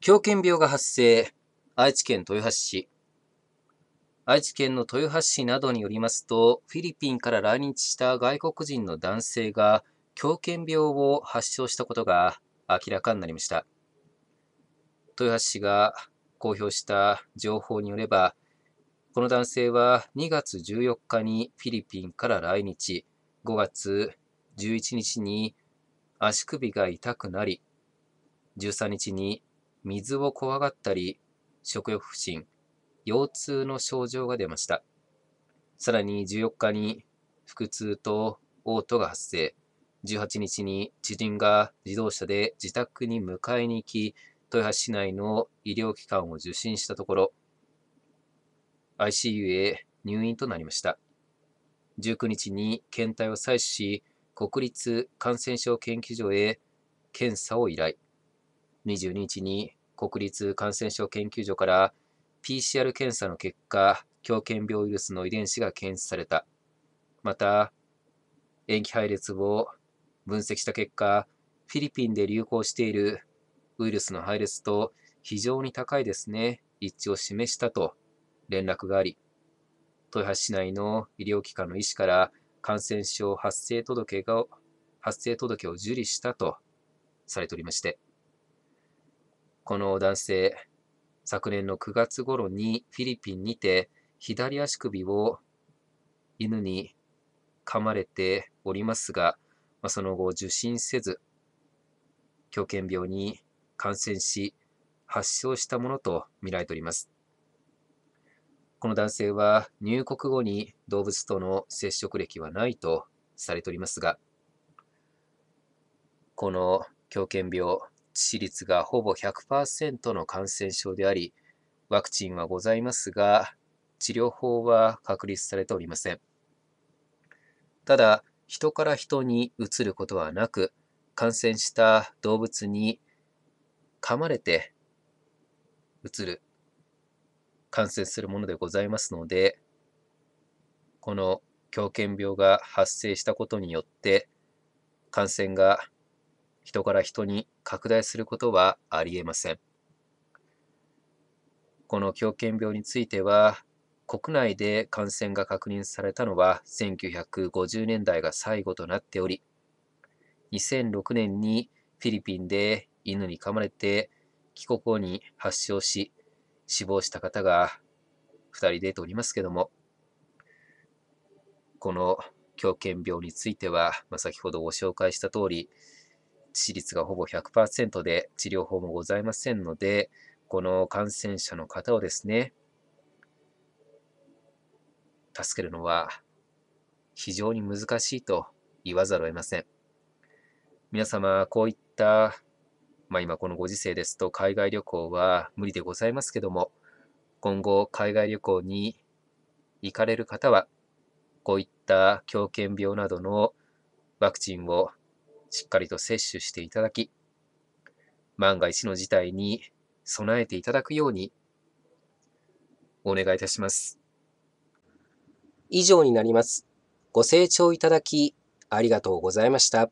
狂犬病が発生、愛知県豊橋市。愛知県の豊橋市などによりますと、フィリピンから来日した外国人の男性が狂犬病を発症したことが明らかになりました。豊橋市が公表した情報によれば、この男性は2月14日にフィリピンから来日、5月11日に足首が痛くなり、13日に水を怖がったり、食欲不振、腰痛の症状が出ました。さらに14日に腹痛と嘔吐が発生。18日に知人が自動車で自宅に迎えに行き、豊橋市内の医療機関を受診したところ、ICU へ入院となりました。19日に検体を採取し、国立感染症研究所へ検査を依頼。22日に国立感染症研究所から PCR 検査の結果、狂犬病ウイルスの遺伝子が検出された。また、塩基配列を分析した結果、フィリピンで流行しているウイルスの配列と非常に高いですね、一致を示したと連絡があり、豊橋市内の医療機関の医師から感染症発生届が発生届を受理したとされておりまして、この男性、昨年の9月頃にフィリピンにて左足首を犬に噛まれておりますが、まその後受診せず、狂犬病に感染し、発症したものと見られております。この男性は入国後に動物との接触歴はないとされておりますが、この狂犬病、致率がほぼ100%の感染症であり、ワクチンはございますが、治療法は確立されておりません。ただ、人から人にうつることはなく、感染した動物に噛まれてうつる、感染するものでございますので、この狂犬病が発生したことによって、感染が人から人に拡大することはありえません。この狂犬病については、国内で感染が確認されたのは1950年代が最後となっており、2006年にフィリピンで犬に噛まれて帰国後に発症し、死亡した方が2人出ておりますけども、この狂犬病については、まあ、先ほどご紹介した通り、致死率がほぼ100%で治療法もございませんので、この感染者の方をですね、助けるのは非常に難しいと言わざるを得ません。皆様、こういった、まあ、今このご時世ですと海外旅行は無理でございますけども、今後海外旅行に行かれる方は、こういった狂犬病などのワクチンをしっかりと摂取していただき、万が一の事態に備えていただくようにお願いいたします。以上になります。ご清聴いただきありがとうございました。